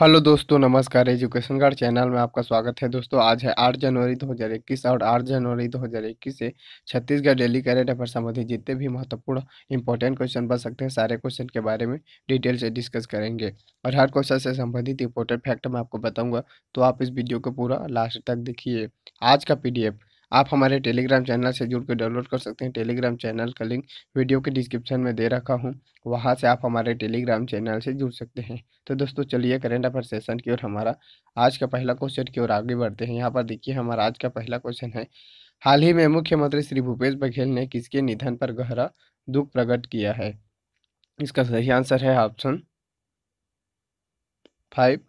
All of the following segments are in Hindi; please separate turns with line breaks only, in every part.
हेलो दोस्तों नमस्कार एजुकेशन गार्ड चैनल में आपका स्वागत है दोस्तों आज है 8 जनवरी 2021 और 8 जनवरी 2021 से छत्तीसगढ़ डेली करेंट अफेयर संबंधित जितने भी महत्वपूर्ण इंपॉर्टेंट क्वेश्चन बन सकते हैं सारे क्वेश्चन के बारे में डिटेल से डिस्कस करेंगे और हर क्वेश्चन से संबंधित इंपॉर्टेंट फैक्ट मैं आपको बताऊँगा तो आप इस वीडियो को पूरा लास्ट तक देखिए आज का पी आप हमारे टेलीग्राम चैनल से जुड़ कर डाउनलोड कर सकते हैं टेलीग्राम चैनल का लिंक वीडियो के डिस्क्रिप्शन में दे रखा हूँ वहाँ से आप हमारे टेलीग्राम चैनल से जुड़ सकते हैं तो दोस्तों चलिए करेंट अफेयर सेशन की ओर हमारा आज का पहला क्वेश्चन की ओर आगे बढ़ते हैं यहाँ पर देखिए हमारा आज का पहला क्वेश्चन है हाल ही में मुख्यमंत्री श्री भूपेश बघेल ने किसके निधन पर गहरा दुख प्रकट किया है इसका सही आंसर है ऑप्शन फाइव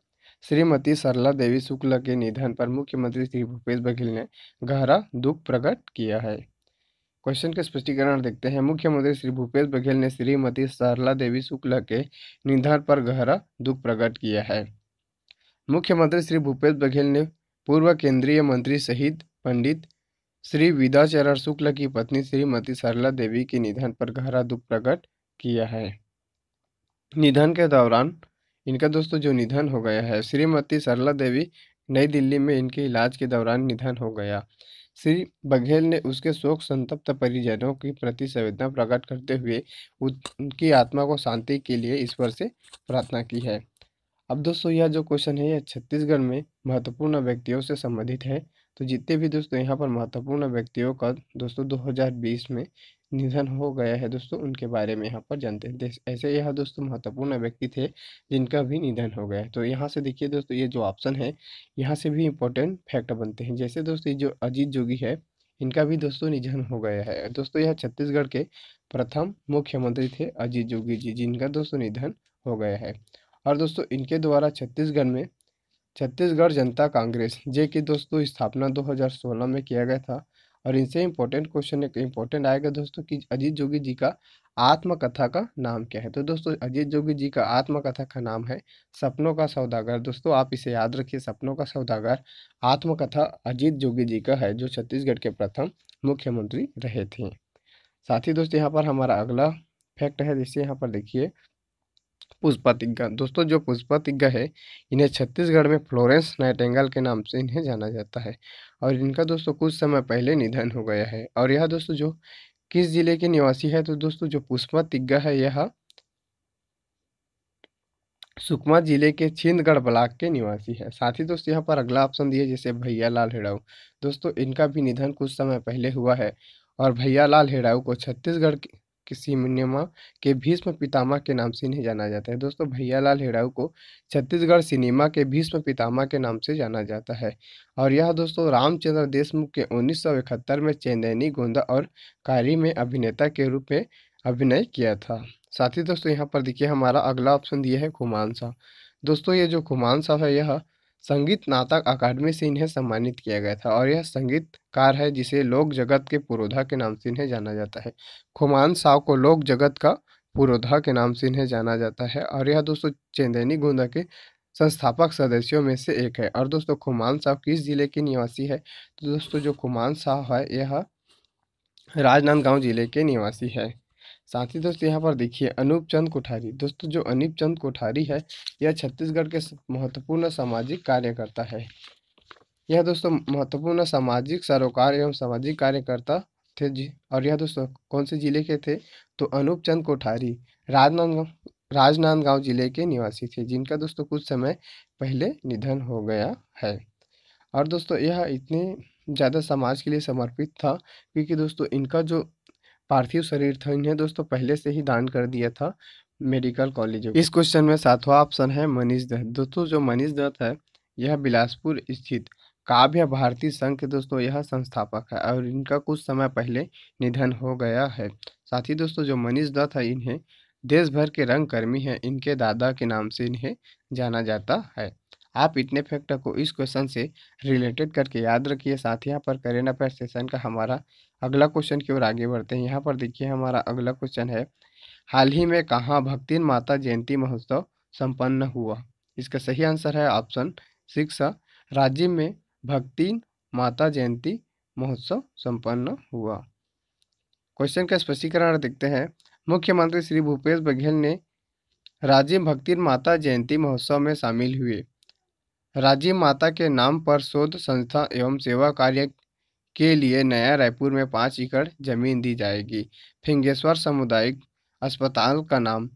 श्रीमती सरला देवी शुक्ल के निधन पर मुख्यमंत्री श्री भूपेश बघेल ने गहरा दुख प्रकट किया है क्वेश्चन के स्पष्टीकरण देखते हैं मुख्यमंत्री श्री भूपेश बघेल ने श्रीमती सरला देवी शुक्ल के निधन पर गहरा दुख प्रकट किया है मुख्यमंत्री श्री भूपेश बघेल ने पूर्व केंद्रीय मंत्री शहीद पंडित श्री विद्याचरण शुक्ल की पत्नी श्रीमती सरला देवी के निधन पर गहरा दुख प्रकट किया है निधन के दौरान इनका दोस्तों जो निधन हो गया है श्रीमती सरला देवी नई दिल्ली में इनके इलाज के दौरान निधन हो गया श्री बघेल ने उसके शोक संतप्त परिजनों के प्रति संवेदना प्रकट करते हुए उनकी आत्मा को शांति के लिए ईश्वर से प्रार्थना की है अब दोस्तों यह जो क्वेश्चन है यह छत्तीसगढ़ में महत्वपूर्ण व्यक्तियों से संबंधित है तो जितने भी दोस्तों यहाँ पर महत्वपूर्ण व्यक्तियों का दोस्तों 2020 में निधन हो गया है दोस्तों उनके बारे में यहाँ पर जानते हैं ऐसे यह दोस्तों महत्वपूर्ण व्यक्ति थे जिनका भी निधन हो गया है तो यहाँ से देखिए दोस्तों ये जो ऑप्शन है यहाँ से भी इंपॉर्टेंट फैक्ट बनते हैं जैसे दोस्तों ये जो अजीत जोगी है इनका भी दोस्तों निधन हो गया है दोस्तों यह छत्तीसगढ़ के प्रथम मुख्यमंत्री थे अजीत जोगी जी जिनका दोस्तों निधन हो गया है और दोस्तों इनके द्वारा छत्तीसगढ़ में छत्तीसगढ़ जनता कांग्रेस जे की दोस्तों स्थापना 2016 में किया गया था और इनसे इम्पोर्टेंट क्वेश्चन एक इम्पोर्टेंट आएगा दोस्तों कि अजीत जोगी जी का आत्मकथा का नाम क्या है तो दोस्तों अजीत जोगी जी का आत्मकथा का नाम है सपनों का सौदागर दोस्तों आप इसे याद रखिए सपनों का सौदागर आत्मकथा अजीत जोगी जी का है जो छत्तीसगढ़ के प्रथम मुख्यमंत्री रहे थे साथ ही दोस्तों यहाँ पर हमारा अगला फैक्ट है जिसे यहाँ पर देखिए पुष्पा तिग्गा दोस्तों जो पुष्पा तिग्गा है इन्हें छत्तीसगढ़ में फ्लोरेंस नाइटेंगल के नाम से इन्हें जाना जाता है और इनका दोस्तों कुछ समय पहले निधन हो गया है और यह दोस्तों जो किस जिले के निवासी है तो दोस्तों जो पुष्पा तिग्गा है यह सुकमा जिले के छिंदगढ़ ब्लॉक के निवासी है साथ ही दोस्तों यहाँ पर अगला ऑप्शन दिया जैसे भैया लाल हेड़ाऊ दोस्तों इनका भी निधन कुछ समय पहले हुआ है और भैया लाल हेड़ाऊ को छत्तीसगढ़ किसी सिनेमा के भीष्म पितामह के नाम से इन्हें जाना जाता है दोस्तों भैयालाल हेड़ाऊ को छत्तीसगढ़ सिनेमा के भीष्म पितामह के नाम से जाना जाता है और यह दोस्तों रामचंद्र देशमुख के 1971 में चेन्नैनी गोंदा और कारी में अभिनेता के रूप में अभिनय किया था साथ ही दोस्तों यहाँ पर देखिए हमारा अगला ऑप्शन दिया है खुमान शाह दोस्तों ये जो खुमान साहब है यह संगीत नाटक अकादमी से इन्हें सम्मानित किया गया था और यह संगीतकार है जिसे लोक जगत के पुरोधा के नाम से इन्हें जाना जाता है खुमान साव को लोक जगत का पुरोधा के नाम से इन्हें जाना जाता है और यह दोस्तों चंदेनी गोंदा के संस्थापक सदस्यों में से एक है और दोस्तों खुमान साहब किस जिले के निवासी है तो दोस्तों जो खुमान साहब है यह राजनांदगांव जिले के निवासी है साथ ही दोस्त यहाँ पर देखिए अनूप चंद कोठारी दोस्तों जो अनूप चंद कोठारी है यह छत्तीसगढ़ के महत्वपूर्ण सामाजिक कार्यकर्ता है यह दोस्तों महत्वपूर्ण सामाजिक सरोकार एवं सामाजिक कार्यकर्ता थे जी और यह दोस्तों कौन से जिले के थे तो अनूप चंद कोठारी राजनांदगांव राजनांदगांव जिले के निवासी थे जिनका दोस्तों कुछ समय पहले निधन हो गया है और दोस्तों यह इतने ज़्यादा समाज के लिए समर्पित था क्योंकि दोस्तों इनका जो पार्थिव शरीर था इन्हें दोस्तों पहले से ही दान कर दिया था मेडिकल कॉलेज इस क्वेश्चन में सातवां ऑप्शन है मनीष दत्त दोस्तों जो मनीष दत्त है यह बिलासपुर स्थित काव्य भारती संघ के दोस्तों यह संस्थापक है और इनका कुछ समय पहले निधन हो गया है साथ ही दोस्तों जो मनीष दत्त है इन्हें देश भर के रंगकर्मी हैं इनके दादा के नाम से इन्हें जाना जाता है आप इतने फैक्टर को इस क्वेश्चन से रिलेटेड करके याद रखिए साथ ही यहाँ पर करेंट अफेयर सेशन का हमारा अगला क्वेश्चन की ओर आगे बढ़ते हैं यहाँ पर देखिए हमारा अगला क्वेश्चन है हाल ही में कहाँ भक्ति माता जयंती महोत्सव संपन्न हुआ इसका सही आंसर है ऑप्शन सिक्स राज्य में भक्तिन माता जयंती महोत्सव संपन्न हुआ क्वेश्चन का स्पष्टीकरण देखते हैं मुख्यमंत्री श्री भूपेश बघेल ने राजीव भक्तिर माता जयंती महोत्सव में शामिल हुए राजीव माता के नाम पर शोध संस्था एवं सेवा कार्य के लिए नया रायपुर में पाँच एकड़ जमीन दी जाएगी फिंगेश्वर सामुदायिक अस्पताल का नाम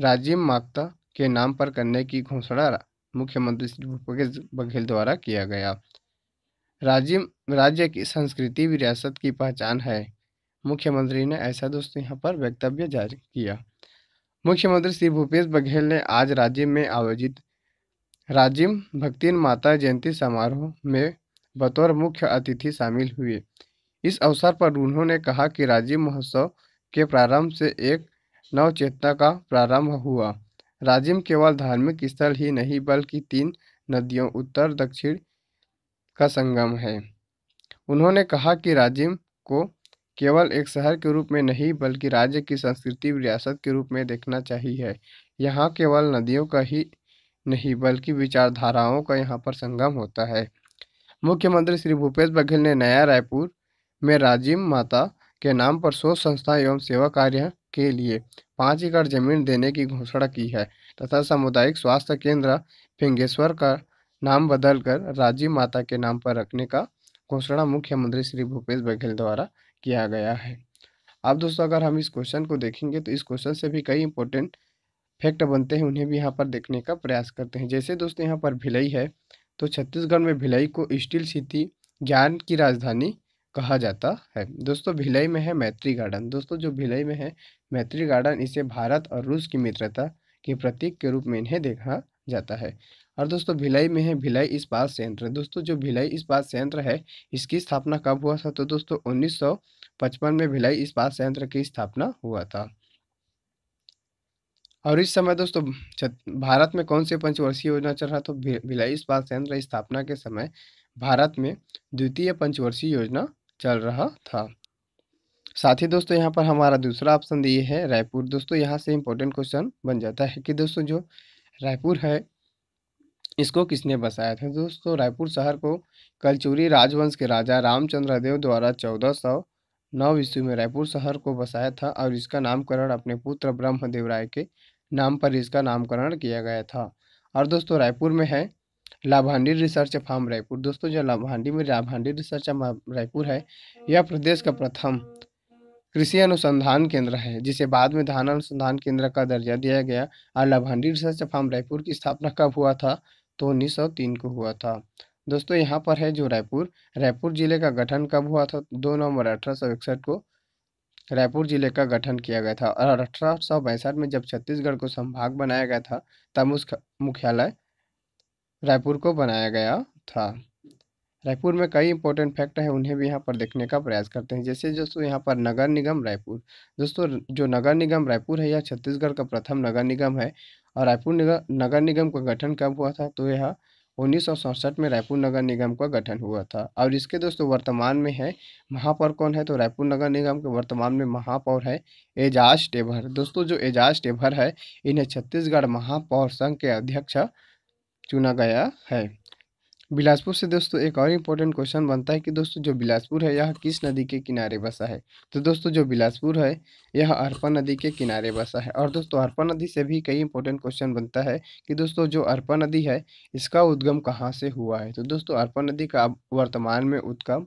राजीव माता के नाम पर करने की घोषणा मुख्यमंत्री श्री भूपेश बघेल द्वारा किया गया राजीव राज्य की संस्कृति विरासत की पहचान है मुख्यमंत्री ने ऐसा दोस्त यहाँ पर वक्तव्य जारी किया मुख्यमंत्री श्री भूपेश बघेल ने आज राज्य में आयोजित राजिम भक्तिन माता जयंती समारोह में बतौर मुख्य अतिथि शामिल हुए इस अवसर पर उन्होंने कहा कि राजीव महोत्सव के प्रारंभ से एक नव चेतना का प्रारंभ हुआ राजिम केवल धार्मिक स्थल ही नहीं बल्कि तीन नदियों उत्तर दक्षिण का संगम है उन्होंने कहा कि राजिम को केवल एक शहर के रूप में नहीं बल्कि राज्य की संस्कृति विरासत के रूप में देखना चाहिए यहाँ केवल नदियों का ही नहीं बल्कि विचारधाराओं का यहाँ पर संगम होता है मुख्यमंत्री श्री भूपेश बघेल ने नया रायपुर में राजीव माता के नाम पर शोध संस्था एवं सेवा कार्य के लिए पाँच एकड़ जमीन देने की घोषणा की है तथा सामुदायिक स्वास्थ्य केंद्र फिंगेश्वर का नाम बदलकर राजीव माता के नाम पर रखने का घोषणा मुख्यमंत्री श्री भूपेश बघेल द्वारा किया गया है अब दोस्तों अगर हम इस क्वेश्चन को देखेंगे तो इस क्वेश्चन से भी कई इंपॉर्टेंट फैक्ट बनते हैं उन्हें भी यहाँ पर देखने का प्रयास करते हैं जैसे दोस्तों यहाँ पर भिलई है तो छत्तीसगढ़ में भिलई को स्टील सिटी ज्ञान की राजधानी कहा जाता है दोस्तों भिलई में है मैत्री गार्डन दोस्तों जो भिलई में है मैत्री गार्डन इसे भारत और रूस की मित्रता के प्रतीक के रूप में इन्हें देखा जाता है और दोस्तों भिलाई में है भिलाई इस्पात संयंत्र दोस्तों जो भिलाई इस्पात संयंत्र है इसकी स्थापना कब हुआ था तो दोस्तों 1955 में भिलाई इस्पात संयंत्र की स्थापना हुआ था और इस समय दोस्तों भारत में कौन सी पंचवर्षीय योजना चल रहा है तो भिलाई इस्पात संयंत्र स्थापना के समय भारत में द्वितीय पंचवर्षीय योजना चल रहा था साथ ही दोस्तों यहाँ पर हमारा दूसरा ऑप्शन ये है रायपुर दोस्तों यहाँ से इम्पोर्टेंट क्वेश्चन बन जाता है कि दोस्तों जो रायपुर है इसको किसने बसाया था दोस्तों रायपुर शहर को कलचूरी राजवंश के राजा रामचंद्रदेव द्वारा चौदह सौ नौ ईस्वी में रायपुर शहर को बसाया था और इसका नामकरण अपने पुत्र ब्रह्मदेव राय के नाम पर इसका नामकरण किया गया था और दोस्तों रायपुर में है लाभांडी रिसर्च फार्म रायपुर दोस्तों जो लाभांडी में लाभांडी रिसर्च रायपुर है यह प्रदेश का प्रथम कृषि अनुसंधान केंद्र है जिसे बाद में धान अनुसंधान केंद्र का दर्जा दिया गया और लाभांडी रिसर्च फार्म रायपुर की स्थापना कब हुआ था तो 1903 को हुआ था दोस्तों यहाँ पर है जो रायपुर रायपुर जिले का गठन कब हुआ था दो नवंबर अठारह को रायपुर जिले का गठन किया गया था और अठारह में जब छत्तीसगढ़ को संभाग बनाया गया था तब उस मुख्यालय रायपुर को बनाया गया था रायपुर में कई इंपॉर्टेंट फैक्ट है उन्हें भी यहाँ पर देखने का प्रयास करते हैं जैसे दोस्तों यहाँ पर नगर निगम रायपुर दोस्तों जो नगर निगम रायपुर है यह छत्तीसगढ़ का प्रथम नगर निगम है और रायपुर निगम नगर निगम का गठन कब हुआ था तो यह उन्नीस में रायपुर नगर निगम का गठन हुआ था और इसके दोस्तों वर्तमान में है महापौर कौन है तो रायपुर नगर निगम के वर्तमान में महापौर है एजाज टेभर दोस्तों जो एजाज टेभर है इन्हें छत्तीसगढ़ महापौर संघ के अध्यक्ष चुना गया है बिलासपुर से दोस्तों एक और इम्पोर्टेंट क्वेश्चन बनता है कि दोस्तों जो बिलासपुर है यह किस नदी के किनारे बसा है तो दोस्तों जो बिलासपुर है यह अरपा नदी के किनारे बसा है और दोस्तों अरपा नदी से भी कई इम्पोर्टेंट क्वेश्चन बनता है कि दोस्तों जो अरपा नदी है इसका उद्गम कहाँ से हुआ है तो दोस्तों अरपा नदी का वर्तमान में उद्गम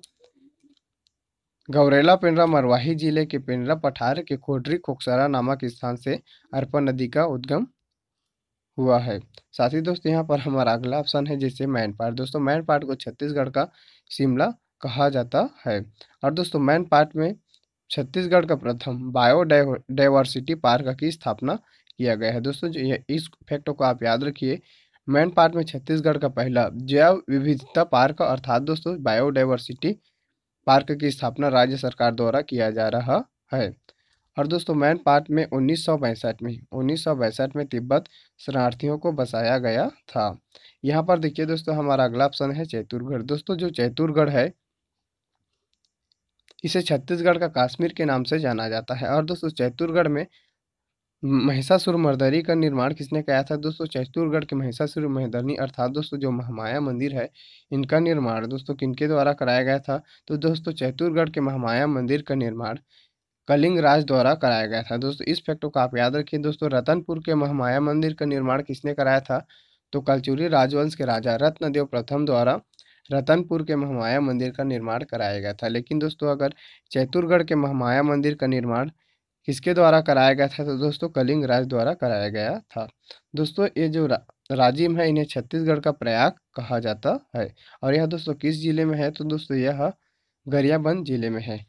गौरेला पेंड्रा मरवाही जिले के पेंड्रा पठार के खोडरी खोकसरा नामक स्थान से अरपा नदी का उद्गम हुआ है साथ ही दोस्त यहाँ पर हमारा अगला ऑप्शन है जिसे मैन पार्ट दोस्तों मैन पार्ट को छत्तीसगढ़ का शिमला कहा जाता है और दोस्तों मैन पार्ट में छत्तीसगढ़ का प्रथम बायोडाइवर्सिटी पार्क की स्थापना किया गया है दोस्तों जो इस फैक्ट को आप याद रखिए मैन पार्ट में छत्तीसगढ़ का पहला जैव विविधता पार्क अर्थात दोस्तों बायोडाइवर्सिटी पार्क की स्थापना राज्य सरकार द्वारा किया जा रहा है और दोस्तों मैन पार्ट में उन्नीस में उन्नीस में तिब्बत शरणार्थियों को बसाया गया था यहाँ पर देखिए दोस्तों हमारा अगला ऑप्शन है चैतुरगढ़ दोस्तों जो चैतुरगढ़ है इसे छत्तीसगढ़ का काश्मीर के नाम से जाना जाता है और दोस्तों चैतुरगढ़ में महिषासुर मर्दरी का निर्माण किसने किया था दोस्तों चैतुरगढ़ के महिषासुर मर्दनी अर्थात दोस्तों जो महामाया मंदिर है इनका निर्माण दोस्तों किनके द्वारा कराया गया था तो दोस्तों चैतुरगढ़ के महामाया मंदिर का निर्माण कलिंग राज द्वारा कराया गया था दोस्तों इस फैक्ट को आप याद रखिए दोस्तों रतनपुर के महामाया मंदिर का निर्माण किसने कराया था तो कलचूरी राजवंश के राजा रत्नदेव प्रथम द्वारा रतनपुर के महामाया मंदिर का निर्माण कराया गया था लेकिन दोस्तों अगर चैतुरगढ़ के महामाया मंदिर का निर्माण किसके द्वारा कराया गया था तो दोस्तों कलिंग राज द्वारा कराया गया था दोस्तों ये जो रा, राजिम है इन्हें छत्तीसगढ़ का प्रयाग कहा जाता है और यह दोस्तों किस जिले में है तो दोस्तों यह गरियाबंद जिले में है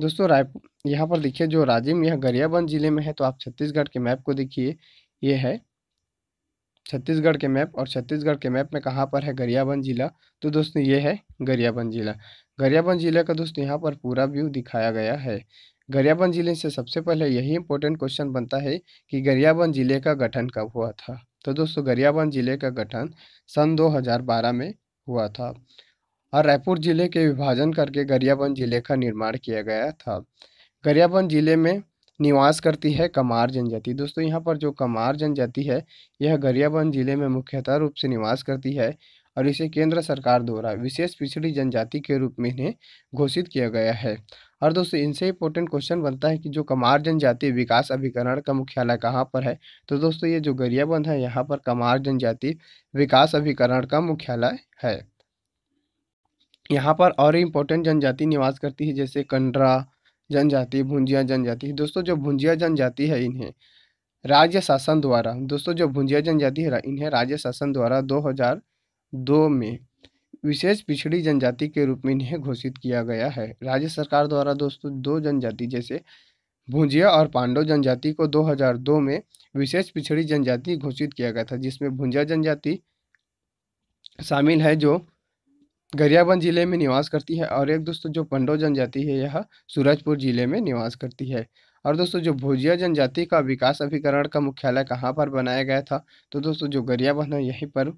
दोस्तों रायपुर यहाँ पर देखिए जो राजिम यह गरियाबंद जिले में है तो आप छत्तीसगढ़ के मैप को देखिए ये है छत्तीसगढ़ के मैप और छत्तीसगढ़ के मैप में कहाँ पर है गरियाबंद जिला तो दोस्तों ये है गरियाबंद जिला गरियाबंद जिले का दोस्तों यहाँ पर पूरा व्यू दिखाया गया है गरियाबंद जिले से सबसे पहले यही इम्पोर्टेंट क्वेश्चन बनता है कि गरियाबंद जिले का गठन कब हुआ था तो दोस्तों गरियाबंद जिले का गठन सन 2012 में हुआ था और रायपुर जिले के विभाजन करके गरियाबंद जिले का निर्माण किया गया था गरियाबंद जिले में निवास करती है कमार जनजाति दोस्तों यहाँ पर जो कमार जनजाति है यह गरियाबंद जिले में मुख्यतः रूप से निवास करती है और इसे केंद्र सरकार द्वारा विशेष पिछड़ी जनजाति के रूप में इन्हें घोषित किया गया है और दोस्तों इनसे इम्पोर्टेंट क्वेश्चन बनता है कि जो कमार जनजाति विकास अभिकरण का मुख्यालय कहाँ पर है तो दोस्तों ये जो गरियाबंद है यहाँ पर कमार जनजाति विकास अभिकरण का मुख्यालय है यहाँ पर और इम्पोर्टेंट जनजाति निवास करती है जैसे कंडरा जनजाति भुंजिया जनजाति दोस्तों जो भुंजिया जनजाति है इन्हें राज्य शासन द्वारा दोस्तों जो भुंजिया जनजाति है इन्हें राज्य शासन द्वारा 2002 में विशेष पिछड़ी जनजाति के रूप में इन्हें घोषित किया गया है राज्य सरकार द्वारा दोस्तों दो जनजाति जैसे भुंजिया और पांडव जनजाति को 2002 में विशेष पिछड़ी जनजाति घोषित किया गया था जिसमें भुंजिया जनजाति शामिल है जो गरियाबंद जिले में निवास करती है और एक दोस्तों जो पंडो जनजाति है यह सूरजपुर जिले में निवास करती है और दोस्तों जो भोजिया जनजाति का विकास अभिकरण का मुख्यालय कहाँ पर बनाया गया था तो दोस्तों जो गरियाबंद है यहीं पर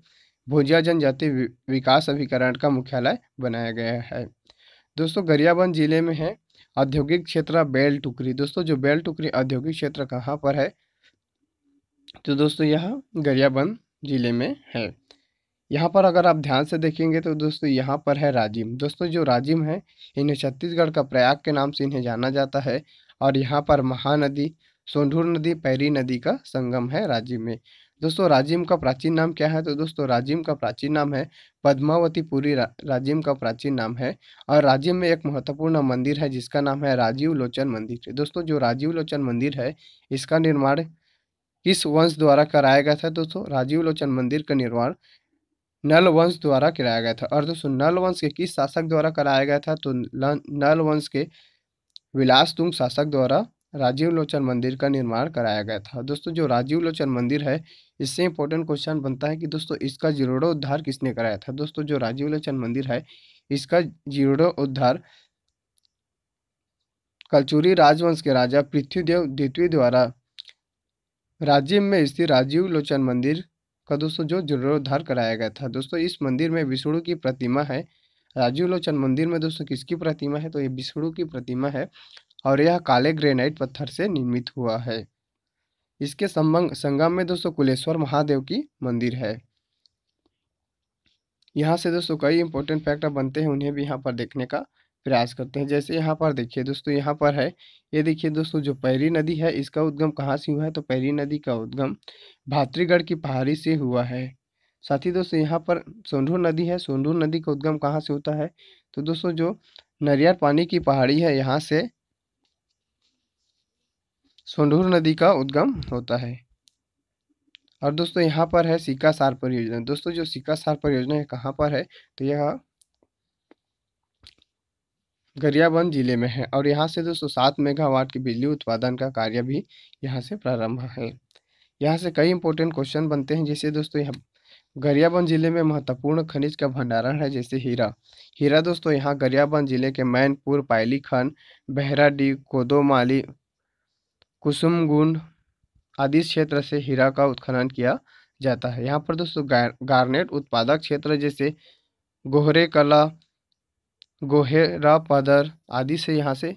भोजिया जनजाति विकास अभिकरण का मुख्यालय बनाया गया है दोस्तों गरियाबंद जिले में है औद्योगिक क्षेत्र बेल टुकरी दोस्तों जो बेल टुकरी औद्योगिक क्षेत्र कहाँ पर है तो दोस्तों यह गरियाबंद जिले में है यहाँ पर अगर आप ध्यान से देखेंगे तो दोस्तों यहाँ पर है राजिम दोस्तों जो राजिम है इन्हें छत्तीसगढ़ का प्रयाग के नाम से इन्हें जाना जाता है और यहाँ पर महानदी सोंढूर नदी पैरी नदी का संगम है राजिम में दोस्तों राजिम का प्राचीन नाम क्या है तो दोस्तों राजिम का प्राचीन नाम है पद्मावतीपुरी रा, राजिम का प्राचीन नाम है और राजिम में एक महत्वपूर्ण मंदिर है जिसका नाम है राजीव लोचन मंदिर दोस्तों जो राजीव लोचन मंदिर है इसका निर्माण किस वंश द्वारा कराया गया था दोस्तों राजीव लोचन मंदिर का निर्माण नल वंश द्वारा कराया गया था और दोस्तों नल वंश के किस शासक द्वारा कराया गया था तो नल वंश के तुंग शासक द्वारा राजीव लोचन मंदिर का निर्माण कराया गया था दोस्तों जो राजीव लोचन मंदिर है इससे इम्पोर्टेंट क्वेश्चन बनता है कि दोस्तों इसका जीर्णोद्धार किसने कराया था दोस्तों जो राजीव लोचन मंदिर है इसका जीर्णोद्धार कलचूरी राजवंश के राजा पृथ्वीदेव द्वितीय द्वारा राज्य में स्थित राजीव लोचन मंदिर का दोस्तों जो जीर्णोद्धार कराया गया था दोस्तों इस मंदिर में विष्णु की प्रतिमा है राजीव लोचन मंदिर में दोस्तों किसकी प्रतिमा है तो ये विष्णु की प्रतिमा है और यह काले ग्रेनाइट पत्थर से निर्मित हुआ है इसके संबंध संगम में दोस्तों कुलेश्वर महादेव की मंदिर है यहाँ से दोस्तों कई इंपॉर्टेंट फैक्टर बनते हैं उन्हें भी यहाँ पर देखने का प्रयास करते हैं जैसे यहाँ पर देखिए दोस्तों यहाँ पर है ये देखिए दोस्तों जो पैरी नदी है इसका उद्गम कहाँ से हुआ है तो पैरी नदी का उद्गम भातृगढ़ की पहाड़ी से हुआ है साथ ही दोस्तों यहाँ पर सोनढूर नदी है सोनढूर नदी का उद्गम कहाँ से होता है तो दोस्तों जो नरियार पानी की पहाड़ी है यहाँ से सोनढूर नदी का उद्गम होता है और दोस्तों यहाँ पर है सिक्का सार परियोजना दोस्तों जो सिक्का सार परियोजना है कहाँ पर है तो यह गरियाबंद जिले में है और यहाँ से दोस्तों सात मेगावाट की बिजली उत्पादन का कार्य भी यहाँ से प्रारंभ है यहाँ से कई इंपॉर्टेंट क्वेश्चन बनते हैं जैसे दोस्तों यहाँ गरियाबंद जिले में महत्वपूर्ण खनिज का भंडारण है जैसे हीरा हीरा दोस्तों यहाँ गरियाबंद जिले के मैनपुर पायली खन बहराडी कोदोमाली कुसुमगुंड आदि क्षेत्र से हीरा का उत्खनन किया जाता है यहाँ पर दोस्तों गार्नेट उत्पादक क्षेत्र जैसे गोहरे कला गोहेरा पदर आदि से यहाँ से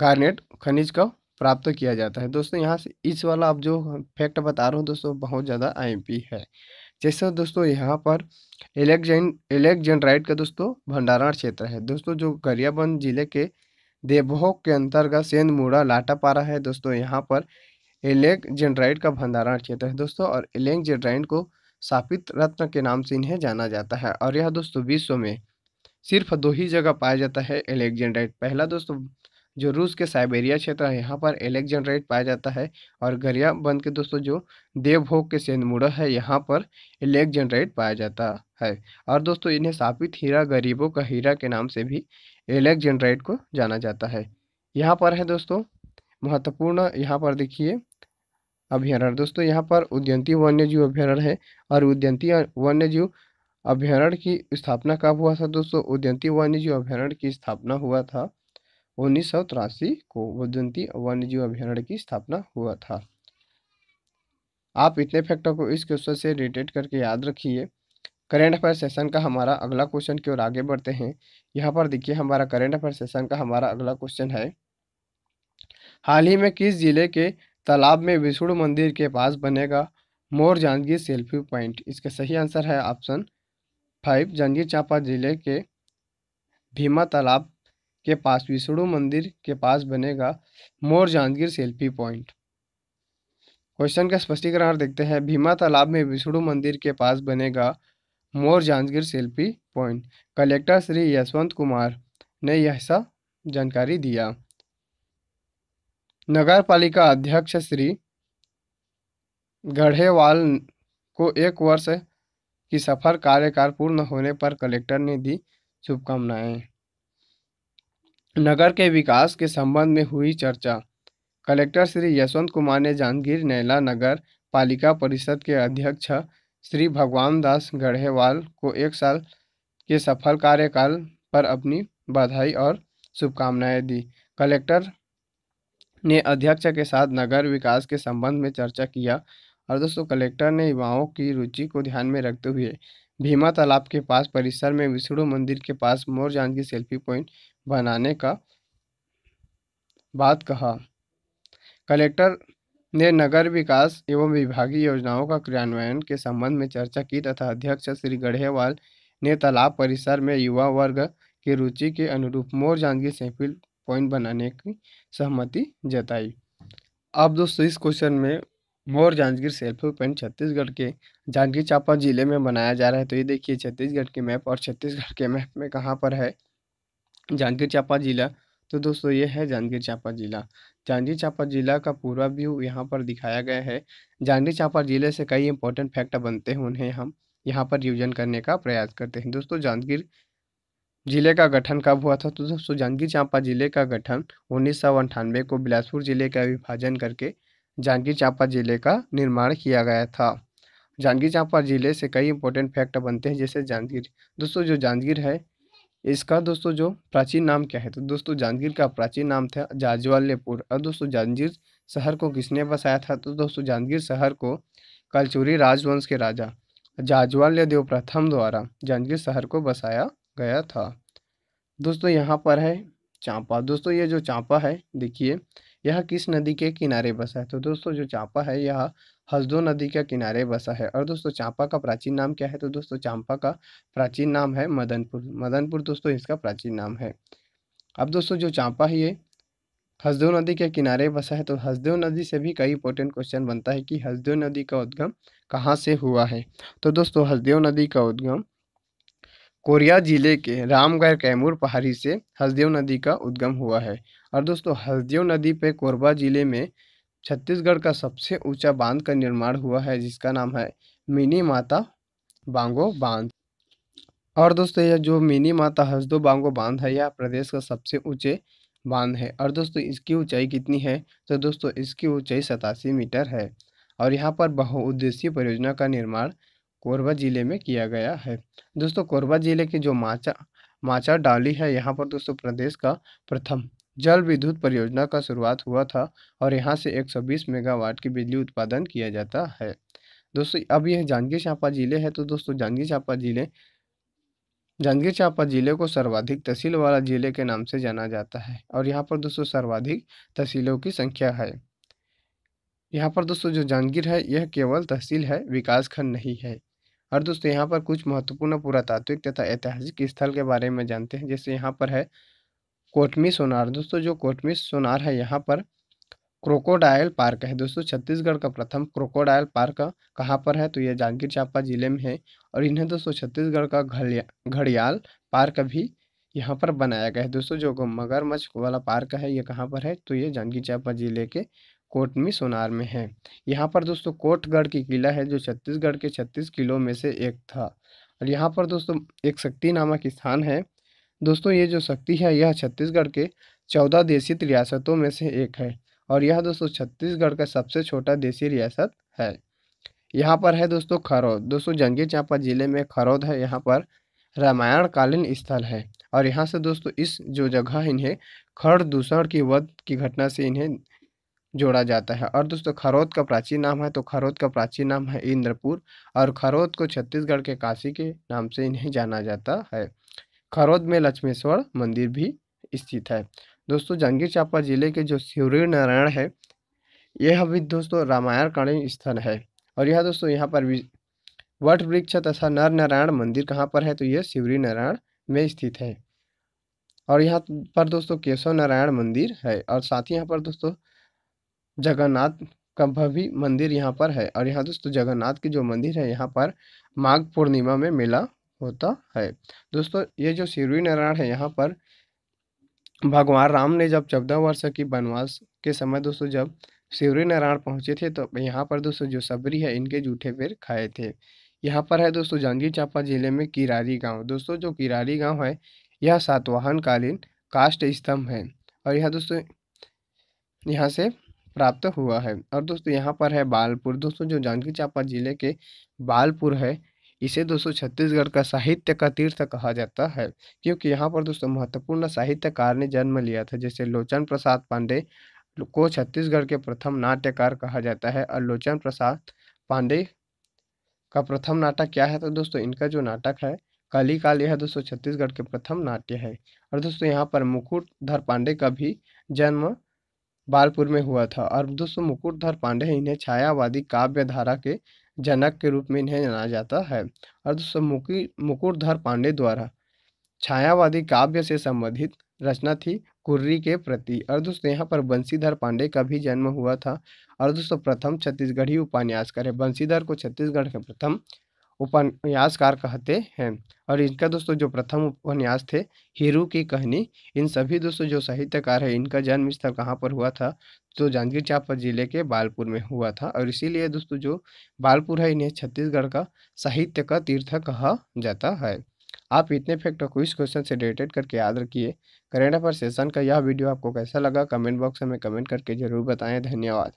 गार्नेट खनिज का प्राप्त किया जाता है दोस्तों यहाँ से इस वाला आप जो फैक्ट बता रहा हूँ दोस्तों बहुत ज़्यादा आईएमपी है जैसा दोस्तों यहाँ पर एलेक्जेंड एलेक्जेंड्राइट का दोस्तों भंडारण क्षेत्र है दोस्तों जो गरियाबंद जिले के देवभोग के अंतर्गत सेंधमुड़ा लाटापारा है दोस्तों यहाँ पर एलेक्जेंड्राइट का भंडारण क्षेत्र है दोस्तों और एलेक्जेंड्राइट को सापित रत्न के नाम से इन्हें जाना जाता है और यह दोस्तों विश्व में सिर्फ दो ही जगह पाया जाता है एलेक्जेंड्राइट पहला दोस्तों जो रूस के साइबेरिया क्षेत्र है यहाँ पर एलेक्जेंड्राइट पाया जाता है और गरिया बंद के दोस्तों जो देवभोग के सेंदमुड़ा है यहाँ पर एलेक्जेंड्राइट पाया जाता है और दोस्तों इन्हें सापित हीरा गरीबों का हीरा के नाम से भी एलेक्जेंड्राइट को जाना जाता है यहाँ पर है दोस्तों महत्वपूर्ण यहाँ पर देखिए अभ्यारण्य दोस्तों यहाँ पर उद्यंती वन्यजीव अभ्यारण्य है और उद्यंती वन्यजीव अभ्यारण्य की स्थापना कब हुआ था दोस्तों उद्यंती वन्यजीव अभ्यारण्य की स्थापना हुआ था उन्नीस सौ तिरासी को उद्यंती वन्यजीव अभ्यारण्य की स्थापना हुआ था आप इतने फैक्टर को इस क्वेश्चन से रिलेटेड करके याद रखिए करेंट अफेयर सेशन का हमारा अगला क्वेश्चन की ओर आगे बढ़ते हैं यहाँ पर देखिए हमारा करेंट अफेयर सेशन का हमारा अगला क्वेश्चन है हाल ही में किस जिले के तालाब में विष्णु मंदिर के पास बनेगा मोर जानगी सेल्फी पॉइंट इसका सही आंसर है ऑप्शन फाइव जांजगीर चांपा जिले के भीमा तालाब के पास विष्णु मंदिर के पास बनेगा Mor Janjgir selfie point question का स्पष्टीकरण देखते हैं भीमा तालाब में विष्णु मंदिर के पास बनेगा Mor Janjgir selfie point collector Shri Yashwant Kumar ने यह सब जानकारी दिया नगर पालिका अध्यक्ष श्री गढ़ेवाल को एक वर्ष कि सफल कार्यकाल पूर्ण होने पर कलेक्टर ने दी शुभकामनाएं नगर के विकास के संबंध में हुई चर्चा कलेक्टर श्री यशवंत कुमार ने जहांगीर नैला नगर पालिका परिषद के अध्यक्ष श्री भगवान दास गढ़ेवाल को एक साल के सफल कार्यकाल पर अपनी बधाई और शुभकामनाएं दी कलेक्टर ने अध्यक्ष के साथ नगर विकास के संबंध में चर्चा किया और दोस्तों कलेक्टर ने युवाओं की रुचि को ध्यान में रखते हुए भीमा तालाब के पास परिसर में विष्णु मंदिर के पास जान की सेल्फी पॉइंट बनाने का बात कहा कलेक्टर ने नगर विकास एवं विभागीय योजनाओं का क्रियान्वयन के संबंध में चर्चा की तथा अध्यक्ष श्री गढ़ेवाल ने तालाब परिसर में युवा वर्ग की रुचि के अनुरूप मोर जांगी सेल्फी पॉइंट बनाने की सहमति जताई अब दोस्तों इस क्वेश्चन में Mor Janjgir self help point Chhattisgarh के जांजगीर चांपा जिले में बनाया जा रहा है तो ये देखिए छत्तीसगढ़ के मैप और छत्तीसगढ़ के मैप में कहाँ पर है जांजगीर चांपा जिला तो दोस्तों ये है जांजगीर चांपा जिला जांजगीर चांपा जिला का पूरा व्यू यहाँ पर दिखाया गया है जांजगीर चांपा जिले से कई इंपॉर्टेंट फैक्ट बनते हैं उन्हें हम यहाँ पर यूजन करने का प्रयास करते हैं दोस्तों जांजगीर जिले का गठन कब हुआ था तो दोस्तों जांजगीर चांपा जिले का गठन उन्नीस को बिलासपुर जिले का विभाजन करके जांजगीर चांपा जिले का निर्माण किया गया था जांजगीर चांपा जिले से कई इंपॉर्टेंट फैक्ट बनते हैं जैसे जांजगीर दोस्तों जो जांजगीर है इसका दोस्तों जो प्राचीन नाम क्या है तो दोस्तों जांजगीर का प्राचीन नाम था जाजवाल्यपुर और दोस्तों जांजगीर शहर को किसने बसाया था तो दोस्तों जांजगीर शहर को कलचूरी राजवंश के राजा देव प्रथम द्वारा जांजगीर शहर को बसाया गया था दोस्तों यहाँ पर है चांपा दोस्तों ये जो चांपा है देखिए यह किस नदी के किनारे बसा है तो दोस्तों जो चांपा है यह हसदो नदी के किनारे बसा है और दोस्तों चांपा का प्राचीन नाम क्या है तो दोस्तों चांपा का प्राचीन नाम है मदनपुर मदनपुर दोस्तों इसका प्राचीन नाम है अब दोस्तों जो चांपा है ये हसदेव नदी के किनारे बसा है तो हसदेव नदी से भी कई इंपॉर्टेंट क्वेश्चन बनता है कि हसदेव नदी का उद्गम कहाँ से हुआ है तो दोस्तों हसदेव नदी का उद्गम कोरिया जिले के रामगढ़ कैमूर पहाड़ी से हसदेव नदी का उद्गम हुआ है और दोस्तों हसदेव नदी पे कोरबा जिले में छत्तीसगढ़ का सबसे ऊंचा बांध का निर्माण हुआ है जिसका नाम है मिनी माता बांगो बांध और दोस्तों यह जो मिनी माता हसदो बांगो बांध है यह प्रदेश का सबसे ऊंचे बांध है और दोस्तों इसकी ऊंचाई कितनी है तो दोस्तों इसकी ऊंचाई सतासी मीटर है और यहाँ पर बहुउद्देशीय परियोजना का निर्माण कोरबा ज़िले में किया गया है दोस्तों कोरबा ज़िले के जो माचा माचा डाली है यहाँ पर दोस्तों प्रदेश का प्रथम जल विद्युत परियोजना का शुरुआत हुआ था और यहाँ से 120 मेगावाट की बिजली उत्पादन किया जाता है दोस्तों अब यह जांजगीर चांपा जिले है तो दोस्तों जांजगीर चांपा जिले जांजगीर चांपा जिले को सर्वाधिक तहसील वाला जिले के नाम से जाना जाता है और यहाँ पर दोस्तों सर्वाधिक तहसीलों की संख्या है यहाँ पर दोस्तों जो जांजगीर है यह केवल तहसील है विकासखंड नहीं है और दोस्तों यहाँ पर कुछ महत्वपूर्ण पुरातात्विक तथा ऐतिहासिक स्थल के बारे में जानते हैं जैसे यहाँ पर है कोटमी सोनार दोस्तों जो कोटमी सोनार है यहाँ पर क्रोकोडायल पार्क है दोस्तों छत्तीसगढ़ का प्रथम क्रोकोडायल पार्क कहाँ पर है तो यह जांजगीर चांपा जिले में है और इन्हें दोस्तों छत्तीसगढ़ का घड़िया घड़ियाल पार्क भी यहाँ पर बनाया गया है दोस्तों जो मगरमच्छ वाला पार्क है ये कहाँ पर है तो ये जांजगीर चांपा जिले के कोट सोनार में है यहाँ पर दोस्तों कोटगढ़ की किला है जो छत्तीसगढ़ के छत्तीस किलों में से एक था और यहाँ पर दोस्तों एक शक्ति नामक स्थान है दोस्तों ये जो शक्ति है यह छत्तीसगढ़ के चौदह देशी रियासतों में से एक है और यह दोस्तों छत्तीसगढ़ का सबसे छोटा देशी रियासत है यहाँ पर है दोस्तों खरौद दोस्तों जंगी चांपा जिले में खरौद है यहाँ पर रामायणकालीन स्थल है और यहाँ से दोस्तों इस जो जगह इन्हें खड़ दूषण की वध की घटना से इन्हें जोड़ा जाता है और दोस्तों खरोद का प्राचीन नाम है तो खरोद का प्राचीन नाम है इंद्रपुर और खरोद को छत्तीसगढ़ के काशी के नाम से इन्हें जाना जाता है खरोद में लक्ष्मेश्वर मंदिर भी स्थित है दोस्तों जंगीर चांपा जिले के जो सूर्य नारायण है यह भी दोस्तों रामायणकालीन स्थल है और यह दोस्तों यहाँ पर वट वृक्ष तथा नर नारायण मंदिर कहाँ पर है तो यह शिवरी नारायण में स्थित है और यहाँ पर दोस्तों केशव नारायण मंदिर है और साथ ही यहाँ पर दोस्तों जगन्नाथ का भव्य मंदिर यहाँ पर है और यहाँ दोस्तों जगन्नाथ की जो मंदिर है यहाँ पर माघ पूर्णिमा में मेला होता है दोस्तों ये जो सूर्य नारायण है यहाँ पर भगवान राम ने जब चौदह वर्ष की वनवास के समय दोस्तों जब शिवरी नारायण पहुँचे थे तो यहाँ पर दोस्तों जो सबरी है इनके जूठे पैर खाए थे यहाँ पर है दोस्तों जांजगीर चांपा जिले में किरारी गांव दोस्तों जो किरारी गांव है यह सातवाहन कालीन काष्ट स्तंभ है और यह दोस्तों यहाँ से प्राप्त हुआ है और दोस्तों यहाँ पर है बालपुर दोस्तों जो जांजगीर चांपा जिले के बालपुर है इसे दोस्तों छत्तीसगढ़ का साहित्य का तीर्थ कहा जाता है क्योंकि यहाँ पर दोस्तों महत्वपूर्ण साहित्यकार ने जन्म लिया था जैसे लोचन प्रसाद पांडे को छत्तीसगढ़ के प्रथम नाट्यकार कहा जाता है और लोचन प्रसाद पांडे का प्रथम नाटक क्या है तो दोस्तों इनका जो नाटक है काली काल यह दोस्तों छत्तीसगढ़ के प्रथम नाट्य है और दोस्तों यहाँ पर मुकुटधर पांडे का भी जन्म बालपुर में हुआ था और दोस्तों मुकुटधर पांडे इन्हें छायावादी काव्य धारा के जनक के रूप में इन्हें जाना जाता है और दोस्तों मुकी मुकुटधर पांडे द्वारा छायावादी काव्य से संबंधित रचना थी कुर्री के प्रति और दोस्तों यहाँ पर बंशीधर पांडे का भी जन्म हुआ था और दोस्तों प्रथम छत्तीसगढ़ी उपन्यासकार है बंशीधर को छत्तीसगढ़ के प्रथम उपन्यासकार कहते हैं और इनका दोस्तों जो प्रथम उपन्यास थे हीरू की कहानी इन सभी दोस्तों जो साहित्यकार है इनका जन्म स्थल कहाँ पर हुआ था तो जांजगीर चांपा जिले के बालपुर में हुआ था और इसीलिए दोस्तों जो बालपुर है इन्हें छत्तीसगढ़ का साहित्य का तीर्थ कहा जाता है आप इतने फैक्ट और क्विज क्वेश्चन से रिलेटेड करके याद रखिए करेंट अफेयर सेशन का यह वीडियो आपको कैसा लगा कमेंट बॉक्स में कमेंट करके जरूर बताएं धन्यवाद